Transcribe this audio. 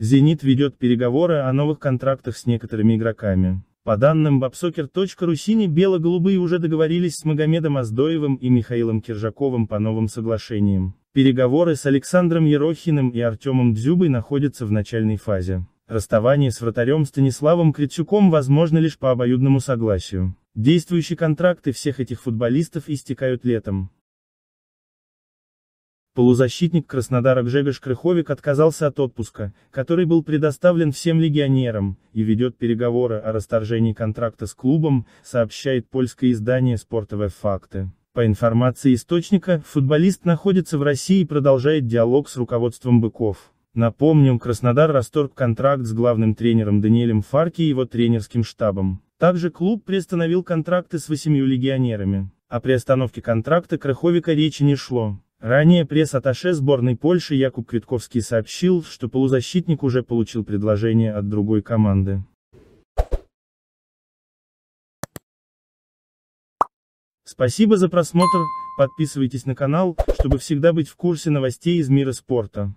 «Зенит» ведет переговоры о новых контрактах с некоторыми игроками. По данным babsoccer.ru сине бело-голубые уже договорились с Магомедом Аздоевым и Михаилом Киржаковым по новым соглашениям. Переговоры с Александром Ерохиным и Артемом Дзюбой находятся в начальной фазе. Расставание с вратарем Станиславом Крицюком возможно лишь по обоюдному согласию. Действующие контракты всех этих футболистов истекают летом. Полузащитник Краснодара Джегош Крыховик отказался от отпуска, который был предоставлен всем легионерам, и ведет переговоры о расторжении контракта с клубом, сообщает польское издание «Спортовые факты». По информации источника, футболист находится в России и продолжает диалог с руководством «Быков». Напомним, Краснодар расторг контракт с главным тренером Даниэлем Фарки и его тренерским штабом. Также клуб приостановил контракты с восемью легионерами. О приостановке контракта Крыховика речи не шло. Ранее пресс-атташе сборной Польши Якуб Квитковский сообщил, что полузащитник уже получил предложение от другой команды. Спасибо за просмотр, подписывайтесь на канал, чтобы всегда быть в курсе новостей из мира спорта.